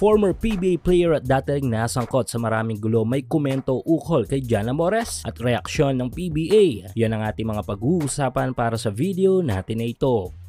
former PBA player at dating nasangkot sa maraming gulo may komento ukol kay Jana Mores at reaksyon ng PBA. Yan ang ating mga pag-uusapan para sa video natin na ito.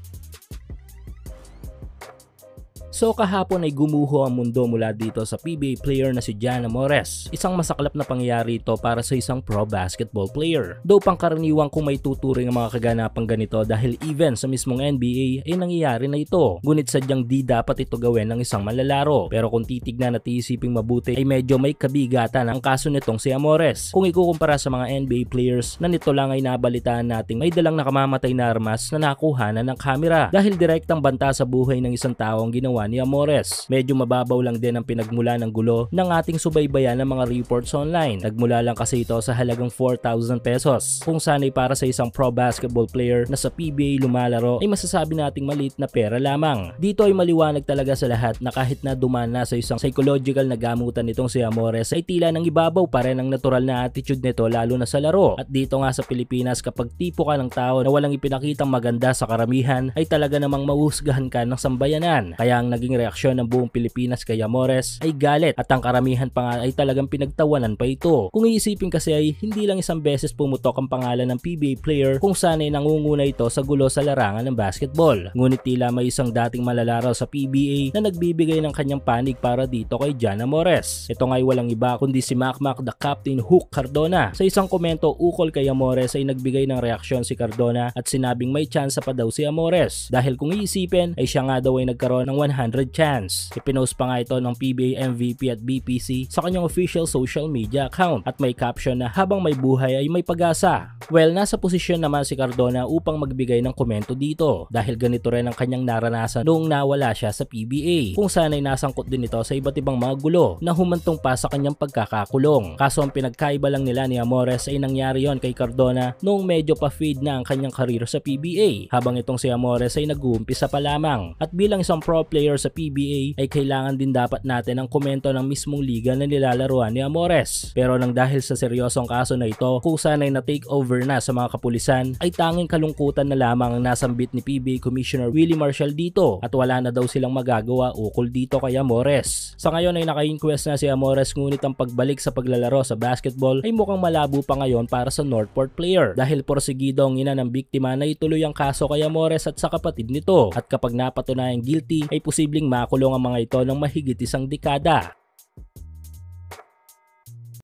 So kahapon ay gumuho ang mundo mula dito sa PBA player na si Jana Mores. Isang masaklap na pangyayari ito para sa isang pro basketball player. Though pangkaraniwang kung may tuturing ang mga kaganapang ganito dahil even sa mismong NBA ay nangyayari na ito. Ngunit sadyang di dapat ito gawin ng isang malalaro. Pero kung titignan at iisiping mabuti ay medyo may kabigatan ang kaso nitong si Amores. Kung ikukumpara sa mga NBA players na nito lang ay nabalitaan nating may dalang nakamamatay na armas na nakuha na ng kamera dahil direktang banta sa buhay ng isang tao ang ginawa ginawa ni Amores. Medyo mababaw lang din ang pinagmula ng gulo ng ating subaybayan ng mga reports online. Nagmula lang kasi ito sa halagang 4,000 pesos. Kung sana'y para sa isang pro basketball player na sa PBA lumalaro ay masasabi nating maliit na pera lamang. Dito ay maliwanag talaga sa lahat na kahit na dumaan na sa isang psychological na gamutan nitong si Amores ay tila nang ibabaw pa rin ang natural na attitude nito lalo na sa laro. At dito nga sa Pilipinas kapag tipo ka ng tao na walang ipinakitang maganda sa karamihan ay talaga namang mauhusgahan ka ng sambayanan. Kaya ang naging reaksyon ng buong Pilipinas kay Amores ay galit at ang karamihan pa nga ay talagang pinagtawanan pa ito. Kung iisipin kasi ay hindi lang isang beses pumutok ang pangalan ng PBA player kung sana ay nangunguna ito sa gulo sa larangan ng basketball. Ngunit tila may isang dating malalaro sa PBA na nagbibigay ng kanyang panig para dito kay Jan Amores. Ito nga ay walang iba kundi si Mac Mac the Captain Hook Cardona. Sa isang komento ukol kay Amores ay nagbigay ng reaksyon si Cardona at sinabing may chance pa daw si Amores dahil kung iisipin ay siya nga daw ay nagkaroon ng 100 chance. Ipinost pa nga ito ng PBA MVP at BPC sa kanyang official social media account at may caption na habang may buhay ay may pag-asa. Well, nasa posisyon naman si Cardona upang magbigay ng komento dito dahil ganito rin ang kanyang naranasan noong nawala siya sa PBA kung sana'y nasangkot din ito sa iba't ibang mga gulo na humantong pa sa kanyang pagkakakulong. Kaso ang pinagkaiba lang nila ni Amores ay nangyari yon kay Cardona noong medyo pa feed na ang kanyang karir sa PBA habang itong si Amores ay nag-uumpisa pa lamang at bilang isang pro player player sa PBA ay kailangan din dapat natin ang komento ng mismong liga na nilalaruan ni Amores. Pero nang dahil sa seryosong kaso na ito, kung sanay na take over na sa mga kapulisan, ay tanging kalungkutan na lamang ang nasambit ni PBA Commissioner Willie Marshall dito at wala na daw silang magagawa ukol dito kay Amores. Sa ngayon ay naka-inquest na si Amores ngunit ang pagbalik sa paglalaro sa basketball ay mukhang malabo pa ngayon para sa Northport player dahil porsigido ang ina ng biktima na ituloy ang kaso kay Amores at sa kapatid nito at kapag napatunayang guilty ay posibleng posibleng makulong ang mga ito ng mahigit isang dekada.